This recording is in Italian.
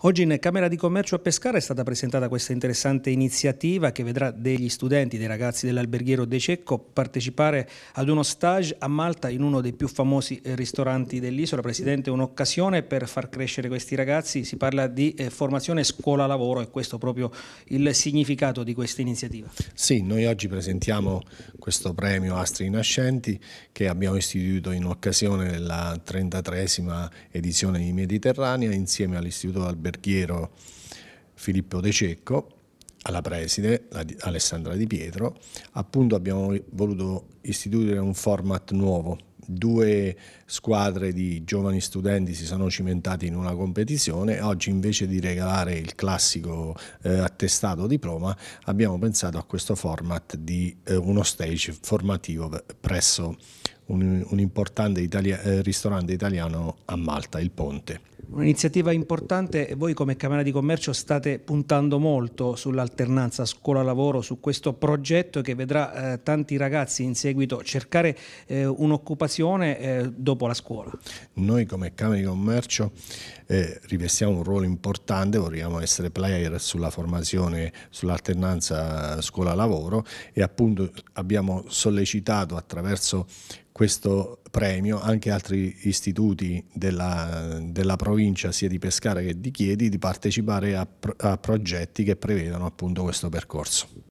Oggi in Camera di Commercio a Pescara è stata presentata questa interessante iniziativa che vedrà degli studenti, dei ragazzi dell'alberghiero De Cecco partecipare ad uno stage a Malta in uno dei più famosi eh, ristoranti dell'isola. Presidente, un'occasione per far crescere questi ragazzi, si parla di eh, formazione scuola-lavoro e questo è proprio il significato di questa iniziativa. Sì, noi oggi presentiamo questo premio Astri Nascenti che abbiamo istituito in occasione della 33esima edizione di Mediterranea insieme all'Istituto Alberghiero alberghiero Filippo De Cecco, alla preside Alessandra Di Pietro, appunto abbiamo voluto istituire un format nuovo. Due squadre di giovani studenti si sono cimentati in una competizione, oggi invece di regalare il classico eh, attestato diploma abbiamo pensato a questo format di eh, uno stage formativo presso un, un importante italia- eh, ristorante italiano a Malta, il Ponte. Un'iniziativa importante e voi come Camera di Commercio state puntando molto sull'alternanza scuola-lavoro, su questo progetto che vedrà eh, tanti ragazzi in seguito cercare eh, un'occupazione eh, dopo la scuola. Noi come Camera di Commercio eh, rivestiamo un ruolo importante, vorremmo essere player sulla formazione, sull'alternanza scuola-lavoro e appunto abbiamo sollecitato attraverso questo premio anche altri istituti della, della, provincia sia di Pescara che di Chiedi di partecipare a, pro, a progetti che prevedano appunto questo percorso.